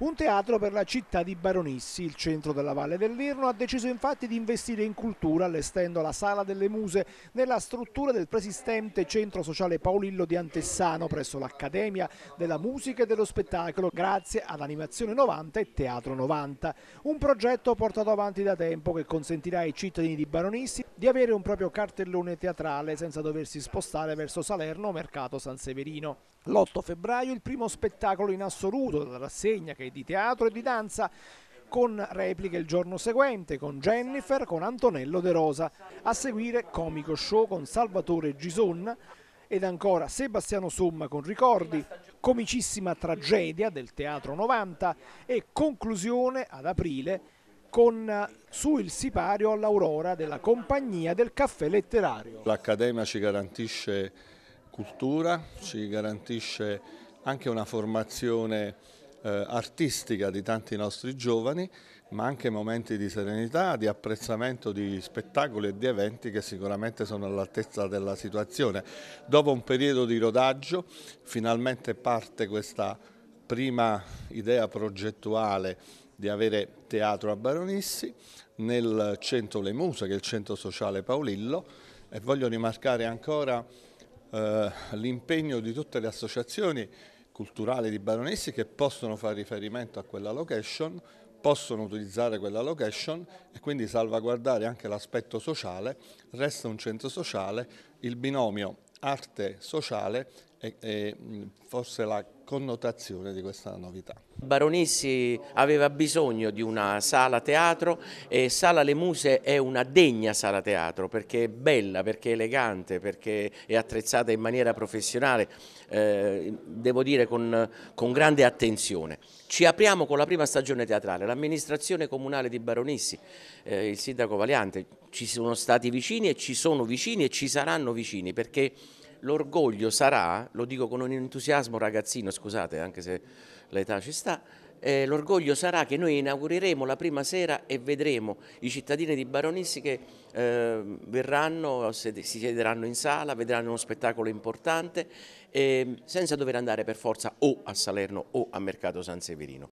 Un teatro per la città di Baronissi, il centro della Valle dell'Irno, ha deciso infatti di investire in cultura allestendo la Sala delle Muse nella struttura del preesistente Centro Sociale Paolillo di Antessano presso l'Accademia della Musica e dello Spettacolo grazie ad Animazione 90 e Teatro 90. Un progetto portato avanti da tempo che consentirà ai cittadini di Baronissi di avere un proprio cartellone teatrale senza doversi spostare verso Salerno o Mercato San Severino. L'8 febbraio il primo spettacolo in assoluto della rassegna che di teatro e di danza con repliche il giorno seguente con Jennifer, con Antonello De Rosa, a seguire comico show con Salvatore Gison ed ancora Sebastiano Somma con Ricordi, comicissima tragedia del Teatro 90 e conclusione ad aprile con Su il sipario all'aurora della compagnia del caffè letterario. L'Accademia ci garantisce cultura, ci garantisce anche una formazione eh, artistica di tanti nostri giovani, ma anche momenti di serenità, di apprezzamento di spettacoli e di eventi che sicuramente sono all'altezza della situazione. Dopo un periodo di rodaggio finalmente parte questa prima idea progettuale di avere teatro a Baronissi nel centro Le Muse, che è il centro sociale Paolillo, e voglio rimarcare ancora eh, l'impegno di tutte le associazioni di Baronessi che possono fare riferimento a quella location, possono utilizzare quella location e quindi salvaguardare anche l'aspetto sociale, resta un centro sociale, il binomio arte sociale e, e forse la connotazione di questa novità. Baronissi aveva bisogno di una sala teatro e Sala Le Muse è una degna sala teatro perché è bella, perché è elegante, perché è attrezzata in maniera professionale, eh, devo dire con, con grande attenzione. Ci apriamo con la prima stagione teatrale, l'amministrazione comunale di Baronissi, eh, il sindaco Valiante, ci sono stati vicini e ci sono vicini e ci saranno vicini perché l'orgoglio sarà, lo dico con un entusiasmo ragazzino, scusate anche se l'età ci sta, eh, l'orgoglio sarà che noi inaugureremo la prima sera e vedremo i cittadini di Baronissi che eh, verranno, si siederanno in sala, vedranno uno spettacolo importante eh, senza dover andare per forza o a Salerno o a Mercato San Severino.